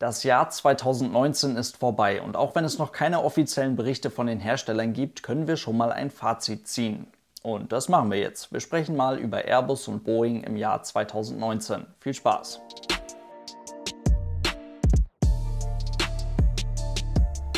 Das Jahr 2019 ist vorbei und auch wenn es noch keine offiziellen Berichte von den Herstellern gibt, können wir schon mal ein Fazit ziehen. Und das machen wir jetzt. Wir sprechen mal über Airbus und Boeing im Jahr 2019. Viel Spaß!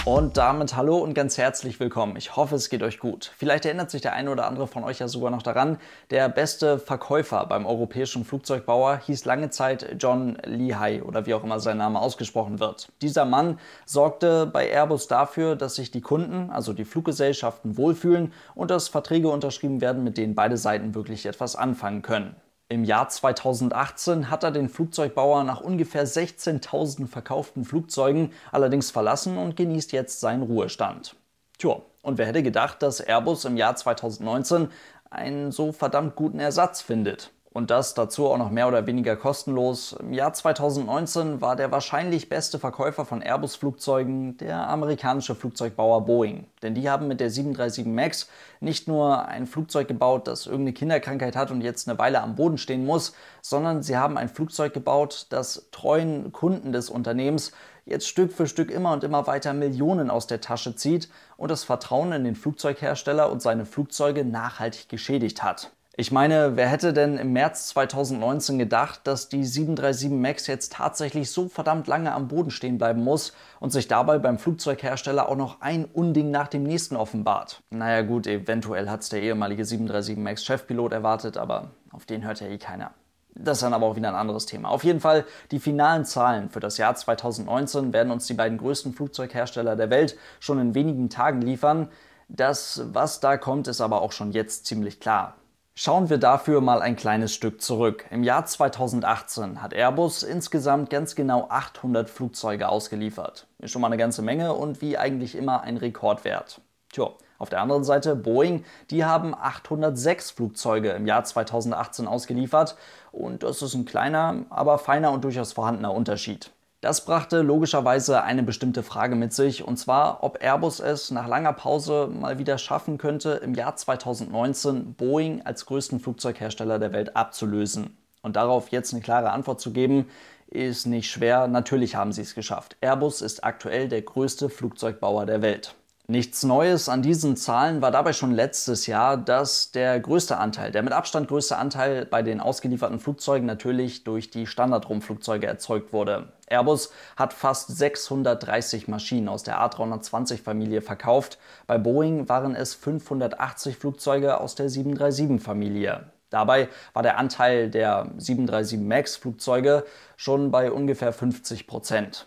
Und damit hallo und ganz herzlich willkommen. Ich hoffe, es geht euch gut. Vielleicht erinnert sich der eine oder andere von euch ja sogar noch daran, der beste Verkäufer beim europäischen Flugzeugbauer hieß lange Zeit John Lehigh oder wie auch immer sein Name ausgesprochen wird. Dieser Mann sorgte bei Airbus dafür, dass sich die Kunden, also die Fluggesellschaften, wohlfühlen und dass Verträge unterschrieben werden, mit denen beide Seiten wirklich etwas anfangen können. Im Jahr 2018 hat er den Flugzeugbauer nach ungefähr 16.000 verkauften Flugzeugen allerdings verlassen und genießt jetzt seinen Ruhestand. Tja, und wer hätte gedacht, dass Airbus im Jahr 2019 einen so verdammt guten Ersatz findet? und das dazu auch noch mehr oder weniger kostenlos. Im Jahr 2019 war der wahrscheinlich beste Verkäufer von Airbus-Flugzeugen der amerikanische Flugzeugbauer Boeing. Denn die haben mit der 737 MAX nicht nur ein Flugzeug gebaut, das irgendeine Kinderkrankheit hat und jetzt eine Weile am Boden stehen muss, sondern sie haben ein Flugzeug gebaut, das treuen Kunden des Unternehmens jetzt Stück für Stück immer und immer weiter Millionen aus der Tasche zieht und das Vertrauen in den Flugzeughersteller und seine Flugzeuge nachhaltig geschädigt hat. Ich meine, wer hätte denn im März 2019 gedacht, dass die 737 MAX jetzt tatsächlich so verdammt lange am Boden stehen bleiben muss und sich dabei beim Flugzeughersteller auch noch ein Unding nach dem nächsten offenbart? Naja gut, eventuell hat es der ehemalige 737 MAX Chefpilot erwartet, aber auf den hört ja eh keiner. Das ist dann aber auch wieder ein anderes Thema. Auf jeden Fall, die finalen Zahlen für das Jahr 2019 werden uns die beiden größten Flugzeughersteller der Welt schon in wenigen Tagen liefern. Das, was da kommt, ist aber auch schon jetzt ziemlich klar. Schauen wir dafür mal ein kleines Stück zurück. Im Jahr 2018 hat Airbus insgesamt ganz genau 800 Flugzeuge ausgeliefert. Ist schon mal eine ganze Menge und wie eigentlich immer ein Rekordwert. Tja, auf der anderen Seite Boeing, die haben 806 Flugzeuge im Jahr 2018 ausgeliefert und das ist ein kleiner, aber feiner und durchaus vorhandener Unterschied. Das brachte logischerweise eine bestimmte Frage mit sich, und zwar, ob Airbus es nach langer Pause mal wieder schaffen könnte, im Jahr 2019 Boeing als größten Flugzeughersteller der Welt abzulösen. Und darauf jetzt eine klare Antwort zu geben, ist nicht schwer. Natürlich haben sie es geschafft. Airbus ist aktuell der größte Flugzeugbauer der Welt. Nichts Neues an diesen Zahlen war dabei schon letztes Jahr, dass der größte Anteil, der mit Abstand größte Anteil bei den ausgelieferten Flugzeugen natürlich durch die Standardrumpfflugzeuge erzeugt wurde. Airbus hat fast 630 Maschinen aus der A320-Familie verkauft. Bei Boeing waren es 580 Flugzeuge aus der 737-Familie. Dabei war der Anteil der 737 MAX-Flugzeuge schon bei ungefähr 50 Prozent.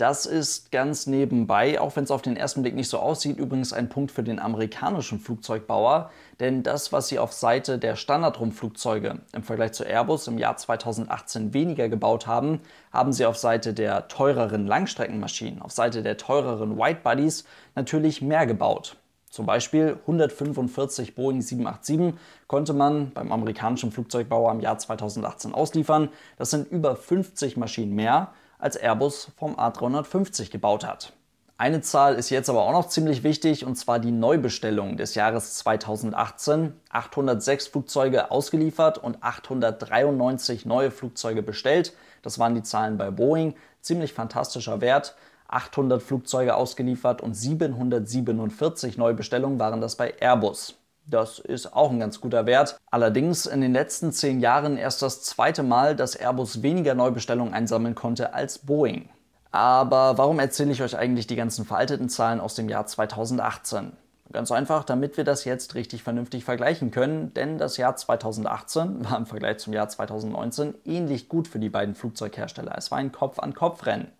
Das ist ganz nebenbei, auch wenn es auf den ersten Blick nicht so aussieht, übrigens ein Punkt für den amerikanischen Flugzeugbauer, denn das, was sie auf Seite der Standardrumpfflugzeuge im Vergleich zu Airbus im Jahr 2018 weniger gebaut haben, haben sie auf Seite der teureren Langstreckenmaschinen, auf Seite der teureren Widebodies natürlich mehr gebaut. Zum Beispiel 145 Boeing 787 konnte man beim amerikanischen Flugzeugbauer im Jahr 2018 ausliefern. Das sind über 50 Maschinen mehr als Airbus vom A350 gebaut hat. Eine Zahl ist jetzt aber auch noch ziemlich wichtig, und zwar die Neubestellung des Jahres 2018. 806 Flugzeuge ausgeliefert und 893 neue Flugzeuge bestellt. Das waren die Zahlen bei Boeing. Ziemlich fantastischer Wert. 800 Flugzeuge ausgeliefert und 747 Neubestellungen waren das bei Airbus. Das ist auch ein ganz guter Wert. Allerdings in den letzten zehn Jahren erst das zweite Mal, dass Airbus weniger Neubestellungen einsammeln konnte als Boeing. Aber warum erzähle ich euch eigentlich die ganzen veralteten Zahlen aus dem Jahr 2018? Ganz einfach, damit wir das jetzt richtig vernünftig vergleichen können, denn das Jahr 2018 war im Vergleich zum Jahr 2019 ähnlich gut für die beiden Flugzeughersteller. Es war ein Kopf-an-Kopf-Rennen.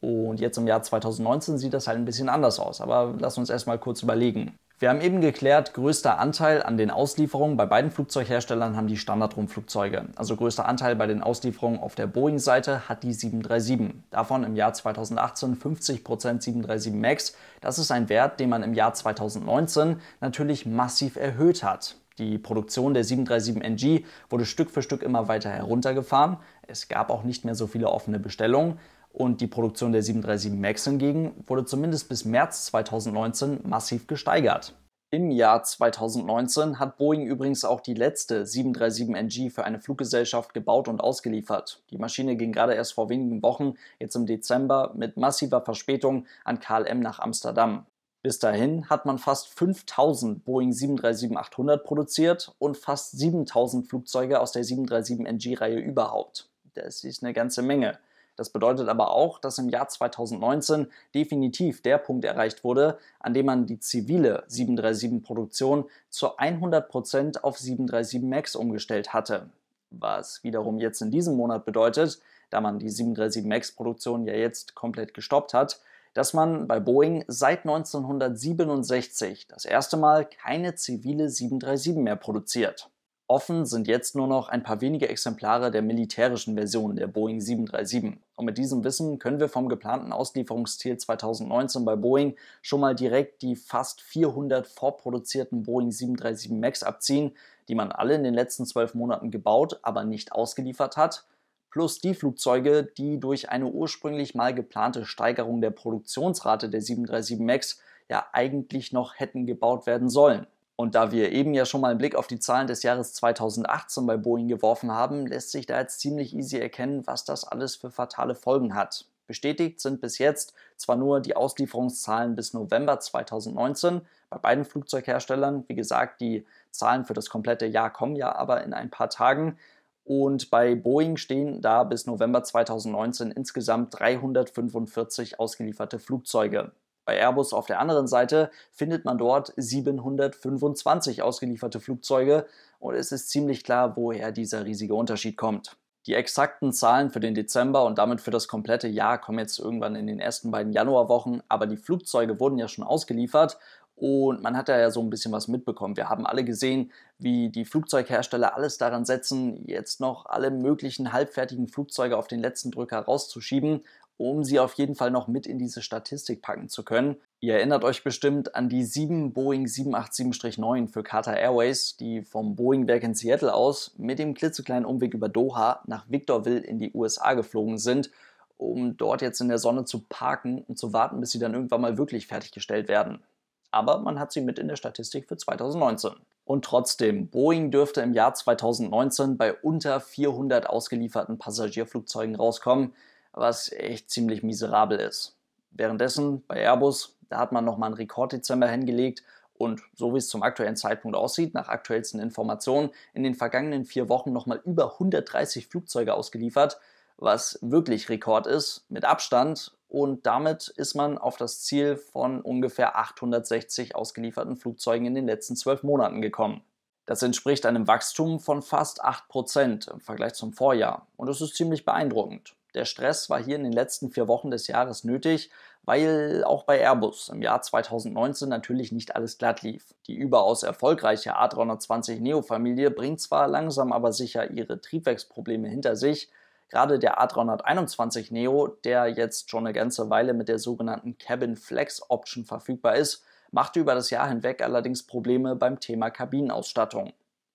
Und jetzt im Jahr 2019 sieht das halt ein bisschen anders aus, aber lass uns erstmal kurz überlegen. Wir haben eben geklärt, größter Anteil an den Auslieferungen bei beiden Flugzeugherstellern haben die Standardrumpfflugzeuge. Also größter Anteil bei den Auslieferungen auf der Boeing-Seite hat die 737. Davon im Jahr 2018 50% 737 MAX. Das ist ein Wert, den man im Jahr 2019 natürlich massiv erhöht hat. Die Produktion der 737NG wurde Stück für Stück immer weiter heruntergefahren. Es gab auch nicht mehr so viele offene Bestellungen und die Produktion der 737 MAX hingegen wurde zumindest bis März 2019 massiv gesteigert. Im Jahr 2019 hat Boeing übrigens auch die letzte 737NG für eine Fluggesellschaft gebaut und ausgeliefert. Die Maschine ging gerade erst vor wenigen Wochen, jetzt im Dezember, mit massiver Verspätung an KLM nach Amsterdam. Bis dahin hat man fast 5000 Boeing 737-800 produziert und fast 7000 Flugzeuge aus der 737NG-Reihe überhaupt. Das ist eine ganze Menge. Das bedeutet aber auch, dass im Jahr 2019 definitiv der Punkt erreicht wurde, an dem man die zivile 737-Produktion zu 100% auf 737 MAX umgestellt hatte. Was wiederum jetzt in diesem Monat bedeutet, da man die 737 MAX-Produktion ja jetzt komplett gestoppt hat, dass man bei Boeing seit 1967 das erste Mal keine zivile 737 mehr produziert. Offen sind jetzt nur noch ein paar wenige Exemplare der militärischen Version der Boeing 737. Und mit diesem Wissen können wir vom geplanten Auslieferungsziel 2019 bei Boeing schon mal direkt die fast 400 vorproduzierten Boeing 737 MAX abziehen, die man alle in den letzten zwölf Monaten gebaut, aber nicht ausgeliefert hat, plus die Flugzeuge, die durch eine ursprünglich mal geplante Steigerung der Produktionsrate der 737 MAX ja eigentlich noch hätten gebaut werden sollen. Und da wir eben ja schon mal einen Blick auf die Zahlen des Jahres 2018 bei Boeing geworfen haben, lässt sich da jetzt ziemlich easy erkennen, was das alles für fatale Folgen hat. Bestätigt sind bis jetzt zwar nur die Auslieferungszahlen bis November 2019 bei beiden Flugzeugherstellern. Wie gesagt, die Zahlen für das komplette Jahr kommen ja aber in ein paar Tagen. Und bei Boeing stehen da bis November 2019 insgesamt 345 ausgelieferte Flugzeuge. Bei Airbus auf der anderen Seite findet man dort 725 ausgelieferte Flugzeuge und es ist ziemlich klar, woher dieser riesige Unterschied kommt. Die exakten Zahlen für den Dezember und damit für das komplette Jahr kommen jetzt irgendwann in den ersten beiden Januarwochen, aber die Flugzeuge wurden ja schon ausgeliefert und man hat da ja so ein bisschen was mitbekommen. Wir haben alle gesehen, wie die Flugzeughersteller alles daran setzen, jetzt noch alle möglichen halbfertigen Flugzeuge auf den letzten Drücker rauszuschieben um sie auf jeden Fall noch mit in diese Statistik packen zu können. Ihr erinnert euch bestimmt an die 7 Boeing 787-9 für Qatar Airways, die vom Boeing-Werk in Seattle aus mit dem klitzekleinen Umweg über Doha nach Victorville in die USA geflogen sind, um dort jetzt in der Sonne zu parken und zu warten, bis sie dann irgendwann mal wirklich fertiggestellt werden. Aber man hat sie mit in der Statistik für 2019. Und trotzdem, Boeing dürfte im Jahr 2019 bei unter 400 ausgelieferten Passagierflugzeugen rauskommen was echt ziemlich miserabel ist. Währenddessen bei Airbus, da hat man nochmal einen Rekorddezember hingelegt und so wie es zum aktuellen Zeitpunkt aussieht, nach aktuellsten Informationen, in den vergangenen vier Wochen nochmal über 130 Flugzeuge ausgeliefert, was wirklich Rekord ist, mit Abstand. Und damit ist man auf das Ziel von ungefähr 860 ausgelieferten Flugzeugen in den letzten zwölf Monaten gekommen. Das entspricht einem Wachstum von fast 8% im Vergleich zum Vorjahr und das ist ziemlich beeindruckend. Der Stress war hier in den letzten vier Wochen des Jahres nötig, weil auch bei Airbus im Jahr 2019 natürlich nicht alles glatt lief. Die überaus erfolgreiche A320 Neo-Familie bringt zwar langsam aber sicher ihre Triebwerksprobleme hinter sich, gerade der A321 Neo, der jetzt schon eine ganze Weile mit der sogenannten Cabin Flex Option verfügbar ist, machte über das Jahr hinweg allerdings Probleme beim Thema Kabinenausstattung.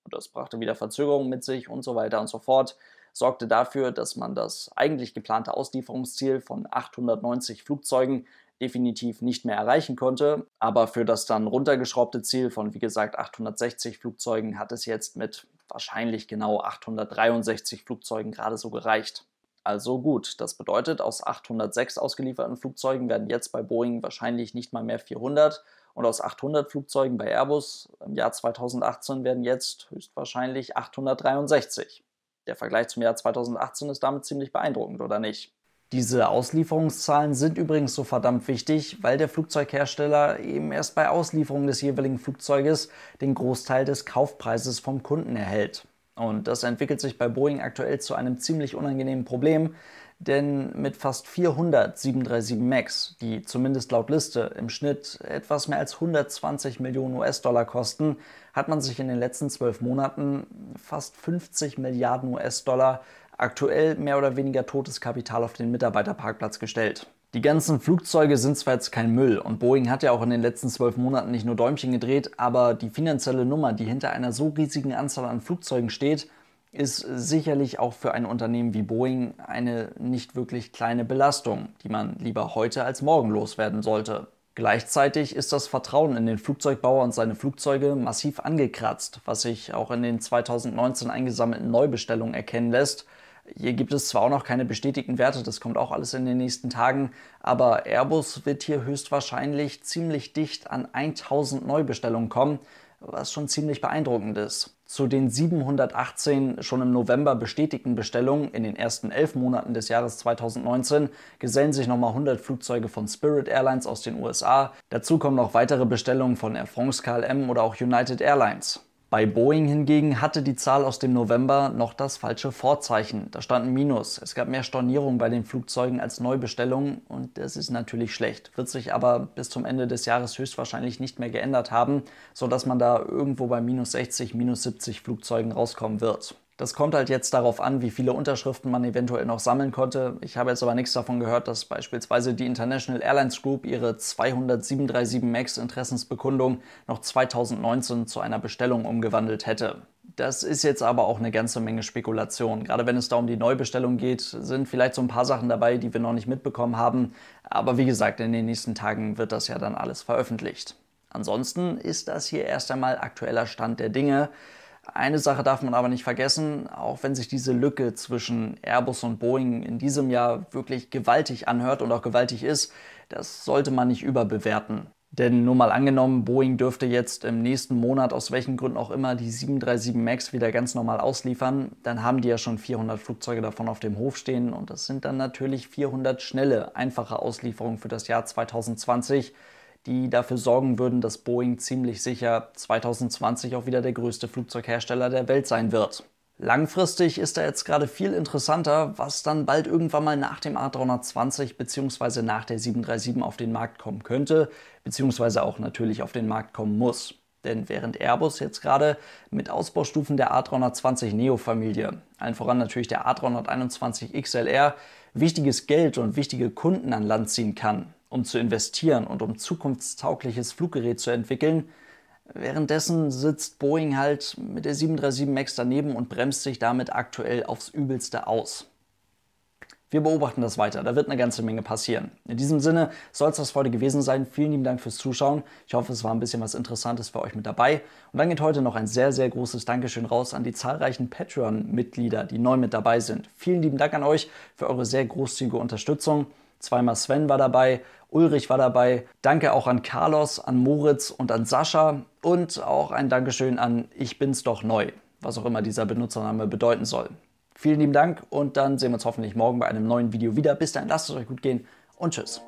Und das brachte wieder Verzögerungen mit sich und so weiter und so fort sorgte dafür, dass man das eigentlich geplante Auslieferungsziel von 890 Flugzeugen definitiv nicht mehr erreichen konnte. Aber für das dann runtergeschraubte Ziel von, wie gesagt, 860 Flugzeugen hat es jetzt mit wahrscheinlich genau 863 Flugzeugen gerade so gereicht. Also gut, das bedeutet, aus 806 ausgelieferten Flugzeugen werden jetzt bei Boeing wahrscheinlich nicht mal mehr 400 und aus 800 Flugzeugen bei Airbus im Jahr 2018 werden jetzt höchstwahrscheinlich 863. Der Vergleich zum Jahr 2018 ist damit ziemlich beeindruckend, oder nicht? Diese Auslieferungszahlen sind übrigens so verdammt wichtig, weil der Flugzeughersteller eben erst bei Auslieferung des jeweiligen Flugzeuges den Großteil des Kaufpreises vom Kunden erhält. Und das entwickelt sich bei Boeing aktuell zu einem ziemlich unangenehmen Problem, denn mit fast 400 737 MAX, die zumindest laut Liste im Schnitt etwas mehr als 120 Millionen US-Dollar kosten, hat man sich in den letzten zwölf Monaten fast 50 Milliarden US-Dollar aktuell mehr oder weniger totes Kapital auf den Mitarbeiterparkplatz gestellt. Die ganzen Flugzeuge sind zwar jetzt kein Müll und Boeing hat ja auch in den letzten zwölf Monaten nicht nur Däumchen gedreht, aber die finanzielle Nummer, die hinter einer so riesigen Anzahl an Flugzeugen steht, ist sicherlich auch für ein Unternehmen wie Boeing eine nicht wirklich kleine Belastung, die man lieber heute als morgen loswerden sollte. Gleichzeitig ist das Vertrauen in den Flugzeugbauer und seine Flugzeuge massiv angekratzt, was sich auch in den 2019 eingesammelten Neubestellungen erkennen lässt. Hier gibt es zwar auch noch keine bestätigten Werte, das kommt auch alles in den nächsten Tagen, aber Airbus wird hier höchstwahrscheinlich ziemlich dicht an 1000 Neubestellungen kommen, was schon ziemlich beeindruckend ist. Zu den 718 schon im November bestätigten Bestellungen in den ersten elf Monaten des Jahres 2019 gesellen sich nochmal 100 Flugzeuge von Spirit Airlines aus den USA. Dazu kommen noch weitere Bestellungen von Air France KLM oder auch United Airlines. Bei Boeing hingegen hatte die Zahl aus dem November noch das falsche Vorzeichen. Da stand ein Minus. Es gab mehr Stornierungen bei den Flugzeugen als Neubestellungen und das ist natürlich schlecht. Wird sich aber bis zum Ende des Jahres höchstwahrscheinlich nicht mehr geändert haben, sodass man da irgendwo bei minus 60, minus 70 Flugzeugen rauskommen wird. Das kommt halt jetzt darauf an, wie viele Unterschriften man eventuell noch sammeln konnte. Ich habe jetzt aber nichts davon gehört, dass beispielsweise die International Airlines Group ihre 20737 MAX Interessensbekundung noch 2019 zu einer Bestellung umgewandelt hätte. Das ist jetzt aber auch eine ganze Menge Spekulation. Gerade wenn es da um die Neubestellung geht, sind vielleicht so ein paar Sachen dabei, die wir noch nicht mitbekommen haben. Aber wie gesagt, in den nächsten Tagen wird das ja dann alles veröffentlicht. Ansonsten ist das hier erst einmal aktueller Stand der Dinge. Eine Sache darf man aber nicht vergessen, auch wenn sich diese Lücke zwischen Airbus und Boeing in diesem Jahr wirklich gewaltig anhört und auch gewaltig ist, das sollte man nicht überbewerten. Denn nur mal angenommen, Boeing dürfte jetzt im nächsten Monat aus welchen Gründen auch immer die 737 MAX wieder ganz normal ausliefern, dann haben die ja schon 400 Flugzeuge davon auf dem Hof stehen und das sind dann natürlich 400 schnelle, einfache Auslieferungen für das Jahr 2020 die dafür sorgen würden, dass Boeing ziemlich sicher 2020 auch wieder der größte Flugzeughersteller der Welt sein wird. Langfristig ist da jetzt gerade viel interessanter, was dann bald irgendwann mal nach dem A320 bzw. nach der 737 auf den Markt kommen könnte, bzw. auch natürlich auf den Markt kommen muss. Denn während Airbus jetzt gerade mit Ausbaustufen der A320 Neo-Familie, allen voran natürlich der A321 XLR, wichtiges Geld und wichtige Kunden an Land ziehen kann, um zu investieren und um zukunftstaugliches Fluggerät zu entwickeln. Währenddessen sitzt Boeing halt mit der 737 MAX daneben und bremst sich damit aktuell aufs Übelste aus. Wir beobachten das weiter, da wird eine ganze Menge passieren. In diesem Sinne soll es das heute gewesen sein. Vielen lieben Dank fürs Zuschauen. Ich hoffe, es war ein bisschen was Interessantes für euch mit dabei. Und dann geht heute noch ein sehr, sehr großes Dankeschön raus an die zahlreichen Patreon-Mitglieder, die neu mit dabei sind. Vielen lieben Dank an euch für eure sehr großzügige Unterstützung. Zweimal Sven war dabei, Ulrich war dabei. Danke auch an Carlos, an Moritz und an Sascha. Und auch ein Dankeschön an Ich bin's doch neu, was auch immer dieser Benutzername bedeuten soll. Vielen lieben Dank und dann sehen wir uns hoffentlich morgen bei einem neuen Video wieder. Bis dahin, lasst es euch gut gehen und tschüss.